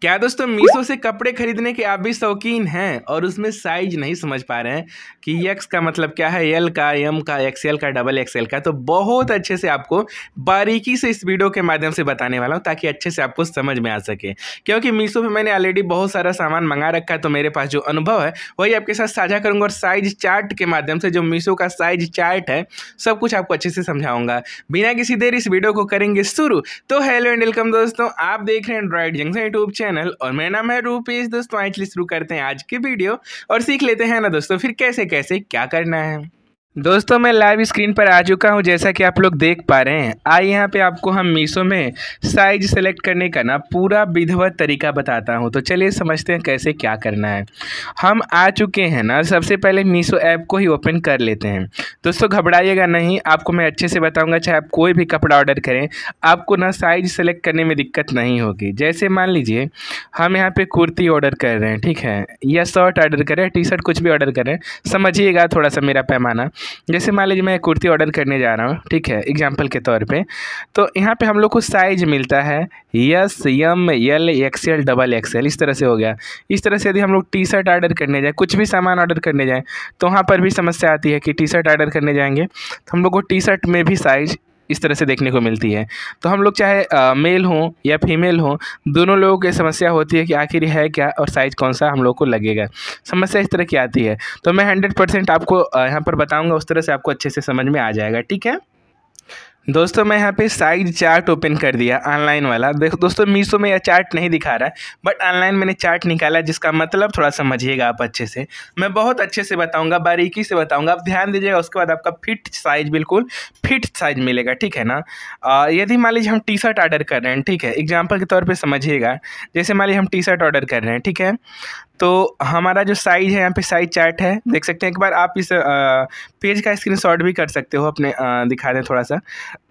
क्या दोस्तों मीशो से कपड़े खरीदने के आप भी शौकीन हैं और उसमें साइज नहीं समझ पा रहे हैं कि एक्स का मतलब क्या है एल का एम का एक्सएल का डबल एक्सएल का तो बहुत अच्छे से आपको बारीकी से इस वीडियो के माध्यम से बताने वाला हूं ताकि अच्छे से आपको समझ में आ सके क्योंकि मीशो पे मैंने ऑलरेडी बहुत सारा सामान मंगा रखा है तो मेरे पास जो अनुभव है वही आपके साथ साझा करूँगा और साइज चार्ट के माध्यम से जो मीशो का साइज चार्ट है सब कुछ आपको अच्छे से समझाऊंगा बिना किसी देर इस वीडियो को करेंगे शुरू तो हेलो एंड वेलकम दोस्तों आप देख रहे हैं Android Junction YouTube channel channel और मेरा नाम है रूपेश दोस्तों आइटली शुरू करते हैं आज की वीडियो और सीख लेते हैं ना दोस्तों फिर कैसे कैसे क्या करना है दोस्तों मैं लाइव स्क्रीन पर आ चुका हूं जैसा कि आप लोग देख पा रहे हैं आई यहाँ पे आपको हम मीशो में साइज सेलेक्ट करने का ना पूरा विधिवत तरीका बताता हूं तो चलिए समझते हैं कैसे क्या करना है हम आ चुके हैं ना सबसे पहले मीशो ऐप को ही ओपन कर लेते हैं दोस्तों घबराइएगा नहीं आपको मैं अच्छे से बताऊँगा चाहे आप कोई भी कपड़ा ऑर्डर करें आपको ना साइज सेलेक्ट करने में दिक्कत नहीं होगी जैसे मान लीजिए हम यहाँ पर कुर्ती ऑर्डर कर रहे हैं ठीक है या शर्ट ऑर्डर करें टी शर्ट कुछ भी ऑर्डर करें समझिएगा थोड़ा सा मेरा पैमाना जैसे मान लीजिए मैं कुर्ती ऑर्डर करने जा रहा हूँ ठीक है एग्जाम्पल के तौर पर तो यहाँ पर हम लोग को साइज मिलता है S M L XL double XL इस तरह से हो गया इस तरह से यदि हम लोग टी शर्ट ऑर्डर करने जाए कुछ भी सामान ऑर्डर करने जाएँ तो वहाँ पर भी समस्या आती है कि टी शर्ट ऑर्डर करने जाएंगे तो हम लोग को टी शर्ट में भी साइज़ इस तरह से देखने को मिलती है तो हम लोग चाहे आ, मेल हों या फीमेल हों दोनों लोगों की समस्या होती है कि आखिर है क्या और साइज़ कौन सा हम लोग को लगेगा समस्या इस तरह की आती है तो मैं हंड्रेड परसेंट आपको यहाँ पर बताऊँगा उस तरह से आपको अच्छे से समझ में आ जाएगा ठीक है दोस्तों मैं यहाँ पे साइज चार्ट ओपन कर दिया ऑनलाइन वाला देखो दोस्तों मीशो में यह चार्ट नहीं दिखा रहा है बट ऑनलाइन मैंने चार्ट निकाला जिसका मतलब थोड़ा समझिएगा आप अच्छे से मैं बहुत अच्छे से बताऊंगा बारीकी से बताऊंगा आप ध्यान दीजिएगा उसके बाद आपका फिट साइज बिल्कुल फिट साइज मिलेगा ठीक है ना यदि मान लीजिए हम टी शर्ट ऑर्डर कर रहे हैं ठीक है एग्जाम्पल के तौर पर समझिएगा जैसे मान लीजिए हम टी शर्ट ऑर्डर कर रहे हैं ठीक है तो हमारा जो साइज है यहाँ पे साइज चार्ट है देख सकते हैं एक बार आप इस पेज का स्क्रीनशॉट भी कर सकते हो अपने दिखा दें थोड़ा सा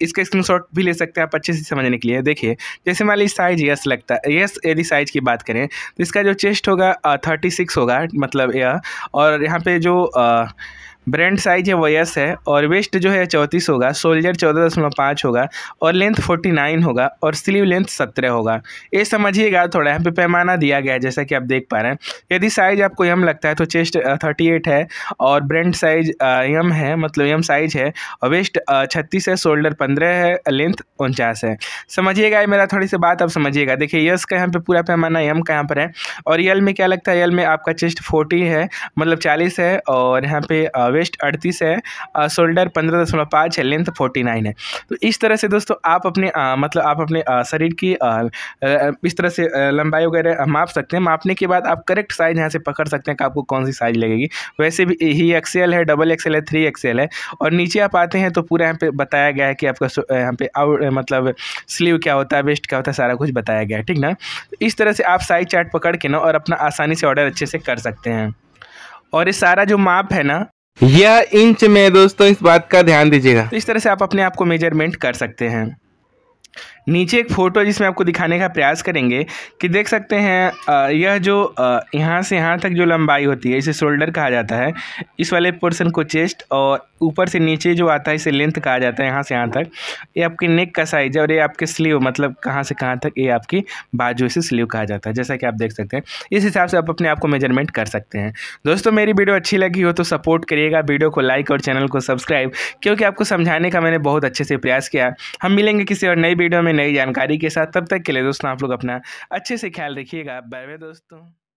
इसका शॉट भी ले सकते हैं आप अच्छे से समझने के लिए देखिए जैसे मान लीजिए साइज यस लगता है यस यदि साइज की बात करें तो इसका जो चेस्ट होगा थर्टी सिक्स होगा मतलब यह और यहाँ पर जो ब्रांड साइज है वयस है और वेस्ट जो है चौंतीस होगा सोल्जर चौदह दशमलव पाँच होगा और लेंथ फोर्टी नाइन होगा और स्लीव लेंथ सत्रह होगा ये समझिएगा थोड़ा यहाँ पे पैमाना दिया गया है जैसा कि आप देख पा रहे हैं यदि साइज आपको यम लगता है तो चेस्ट थर्टी एट है और ब्रांड साइज यम है मतलब यम साइज है और वेस्ट छत्तीस है शोल्डर पंद्रह है लेंथ उनचास है समझिएगा मेरा थोड़ी सी बात आप समझिएगा देखिए यस का यहाँ पर पूरा पैमाना यम का यहाँ पर है और यल में क्या लगता है यल में आपका चेस्ट फोर्टी है मतलब चालीस है और यहाँ पे वेस्ट अड़तीस है शोल्डर पंद्रह दशमलव पाँच है लेंथ फोर्टी नाइन है तो इस तरह से दोस्तों आप अपने आ, मतलब आप अपने आ, शरीर की आ, इस तरह से लंबाई वगैरह माप सकते हैं मापने के बाद आप करेक्ट साइज़ यहाँ से पकड़ सकते हैं कि आपको कौन सी साइज़ लगेगी वैसे भी ही एक्सेल है डबल एक्सेल है थ्री एक्सेल है और नीचे आप आते हैं तो पूरा यहाँ पे बताया गया है कि आपका यहाँ पे आउट मतलब स्लीव क्या होता है वेस्ट क्या होता है सारा कुछ बताया गया है ठीक ना इस तरह से आप साइज चार्ट पकड़ के ना और अपना आसानी से ऑर्डर अच्छे से कर सकते हैं और ये सारा जो माप है ना या इंच में दोस्तों इस बात का ध्यान दीजिएगा तो इस तरह से आप अपने आप को मेजरमेंट कर सकते हैं नीचे एक फ़ोटो जिसमें आपको दिखाने का प्रयास करेंगे कि देख सकते हैं यह जो यहाँ से यहाँ तक जो लंबाई होती है इसे शोल्डर कहा जाता है इस वाले पोर्शन को चेस्ट और ऊपर से नीचे जो आता है इसे लेंथ कहा जाता है यहाँ से यहाँ तक ये आपके नेक का साइज है और ये आपके स्लीव मतलब कहाँ से कहाँ तक ये आपकी बाजू से स्लीव कहा जाता है जैसा कि आप देख सकते हैं इस हिसाब से आप अपने आप को मेजरमेंट कर सकते हैं दोस्तों मेरी वीडियो अच्छी लगी हो तो सपोर्ट करिएगा वीडियो को लाइक और चैनल को सब्सक्राइब क्योंकि आपको समझाने का मैंने बहुत अच्छे से प्रयास किया हम मिलेंगे किसी और नई वीडियो में नई जानकारी के साथ तब तक के लिए दोस्तों आप लोग अपना अच्छे से ख्याल रखिएगा बाय बाय दोस्तों